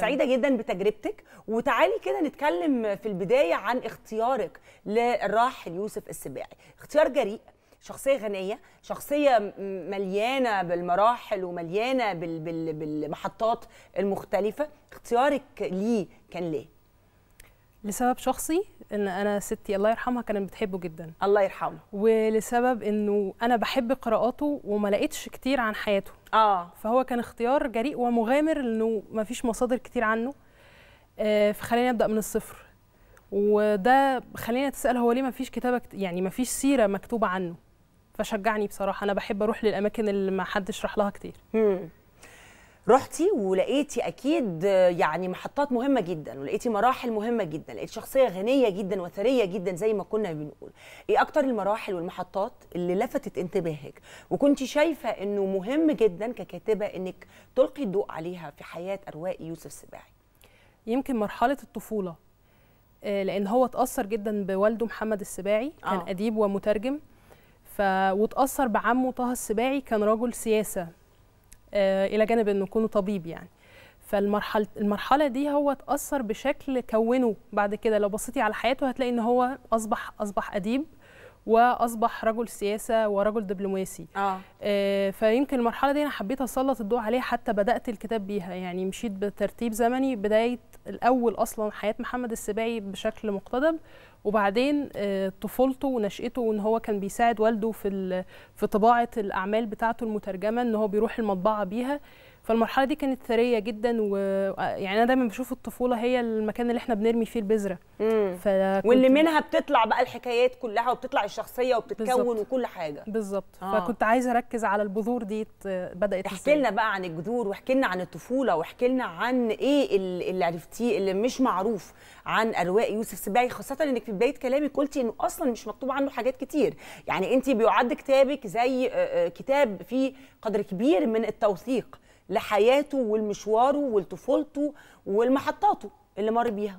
سعيده جدا بتجربتك وتعالي كده نتكلم في البدايه عن اختيارك للراحل يوسف السباعي اختيار جريء شخصيه غنيه شخصيه مليانه بالمراحل ومليانه بالمحطات المختلفه اختيارك ليه كان ليه لسبب شخصي ان انا ستي الله يرحمها كانت بتحبه جدا الله يرحمه ولسبب انه انا بحب قراءاته وما لقيتش كتير عن حياته اه فهو كان اختيار جريء ومغامر لانه ما فيش مصادر كتير عنه آه فخليني ابدا من الصفر وده خلينا تسال هو ليه ما فيش كتابه يعني ما فيش سيره مكتوبه عنه فشجعني بصراحه انا بحب اروح للاماكن اللي ما حدش راح لها كتير مم. رحتي ولقيتي اكيد يعني محطات مهمه جدا ولقيتي مراحل مهمه جدا لقيت شخصيه غنيه جدا وثريه جدا زي ما كنا بنقول ايه اكتر المراحل والمحطات اللي لفتت انتباهك وكنت شايفه انه مهم جدا ككاتبه انك تلقي الضوء عليها في حياه ارواق يوسف سباعي يمكن مرحله الطفوله آه، لان هو اتاثر جدا بوالده محمد السباعي كان آه. اديب ومترجم ف... وتاثر بعمه طه السباعي كان رجل سياسه آه، الى جانب انه يكون طبيب يعني فالمرحله المرحله دي هو تأثر بشكل كونه بعد كده لو بصيتي على حياته هتلاقي ان هو اصبح اصبح اديب واصبح رجل سياسه ورجل دبلوماسي آه. آه فيمكن المرحله دي انا حبيت اسلط الضوء عليها حتى بدات الكتاب بيها يعني مشيت بترتيب زمني بدايه الاول اصلا حياه محمد السباعي بشكل مقتضب وبعدين آه طفولته ونشأته وان هو كان بيساعد والده في في طباعه الاعمال بتاعته المترجمه ان هو بيروح المطبعه بيها فالمرحله دي كانت ثريه جدا ويعني انا دايما بشوف الطفوله هي المكان اللي احنا بنرمي فيه البذره واللي منها بتطلع بقى الحكايات كلها وبتطلع الشخصيه وبتتكون وكل حاجه بالظبط آه. فكنت عايزه اركز على البذور دي بدات احكي لنا بقى عن الجذور واحكي لنا عن الطفوله واحكي لنا عن ايه اللي عرفتيه اللي مش معروف عن ارواق يوسف سباعي خاصه انك في بدايه كلامك قلتي انه اصلا مش مكتوب عنه حاجات كتير يعني انت بيعد كتابك زي كتاب فيه قدر كبير من التوثيق لحياته ولمشواره ولطفولته والمحطاته اللي مر بيها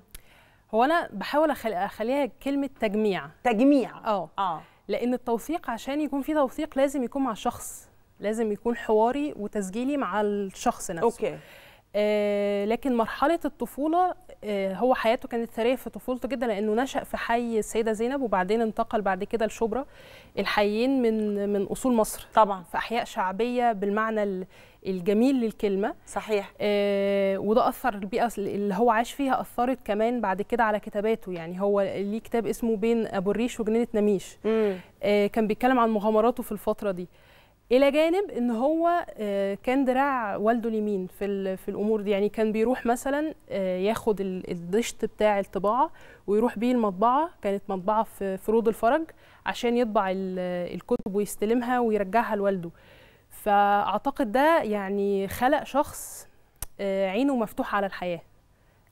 هو انا بحاول اخليها كلمه تجميع تجميع اه اه لان التوثيق عشان يكون في توثيق لازم يكون مع شخص لازم يكون حواري وتسجيلي مع الشخص نفسه اوكي آه، لكن مرحله الطفوله آه، هو حياته كانت ثريه في طفولته جدا لانه نشا في حي السيده زينب وبعدين انتقل بعد كده لشبرا الحيين من من اصول مصر طبعا في احياء شعبيه بالمعنى الجميل للكلمه صحيح آه، وده اثر البيئه اللي هو عاش فيها اثرت كمان بعد كده على كتاباته يعني هو ليه كتاب اسمه بين ابو الريش وجنينه نميش كان بيتكلم عن مغامراته في الفتره دي الى جانب ان هو آه، كان دراع والده اليمين في في الامور دي يعني كان بيروح مثلا آه، ياخد الدشت بتاع الطباعه ويروح بيه المطبعه كانت مطبعه في فروض الفرج عشان يطبع الكتب ويستلمها ويرجعها لوالده فاعتقد ده يعني خلق شخص آه، عينه مفتوحه على الحياه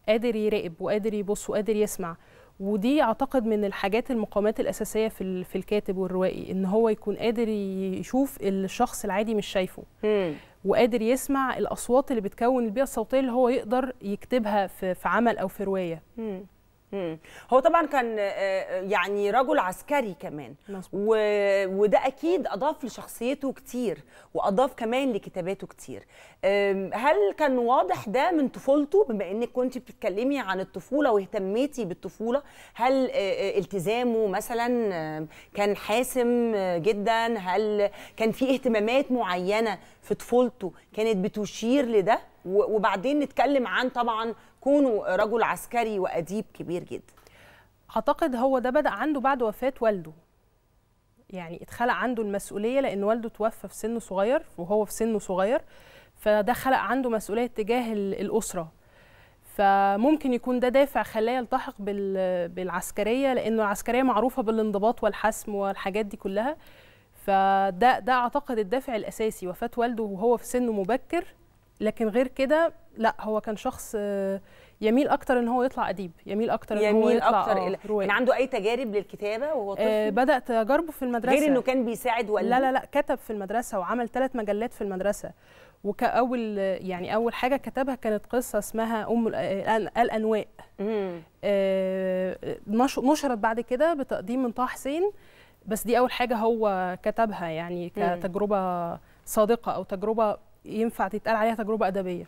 قادر يراقب وقادر يبص وقادر يسمع ودي اعتقد من الحاجات المقامات الاساسيه في في الكاتب والروائي ان هو يكون قادر يشوف الشخص العادي مش شايفه وقادر يسمع الاصوات اللي بتكون البيئه الصوتيه اللي هو يقدر يكتبها في, عمل او في روايه هو طبعا كان آه، آه، يعني رجل عسكري كمان و... وده اكيد اضاف لشخصيته كتير واضاف كمان لكتاباته كتير هل كان واضح ده من طفولته بما انك كنت بتتكلمي عن الطفوله واهتميتي بالطفوله هل آه، التزامه مثلا كان حاسم جدا هل كان في اهتمامات معينه في طفولته كانت بتشير لده وبعدين نتكلم عن طبعا كونه رجل عسكري واديب كبير جدا اعتقد هو ده بدا عنده بعد وفاه والده يعني اتخلق عنده المسؤوليه لان والده توفى في سن صغير وهو في سنه صغير فده خلق عنده مسؤوليه تجاه الاسره فممكن يكون ده دافع خلاه يلتحق بالعسكريه لانه العسكريه معروفه بالانضباط والحسم والحاجات دي كلها فده ده اعتقد الدافع الاساسي وفاه والده وهو في سن مبكر لكن غير كده لا هو كان شخص آه، يميل اكتر ان هو يطلع اديب يميل اكتر يميل ان هو يطلع اكتر إلى كان عنده اي تجارب للكتابه وهو آه، طفل آه بدا تجاربه في المدرسه غير انه كان بيساعد والده لا لا لا كتب في المدرسه وعمل ثلاث مجلات في المدرسه وكاول يعني اول حاجه كتبها كانت قصه اسمها ام آه، الانواء آه نشرت بعد كده بتقديم من طه حسين بس دي اول حاجه هو كتبها يعني كتجربه صادقه او تجربه ينفع تتقال عليها تجربه ادبيه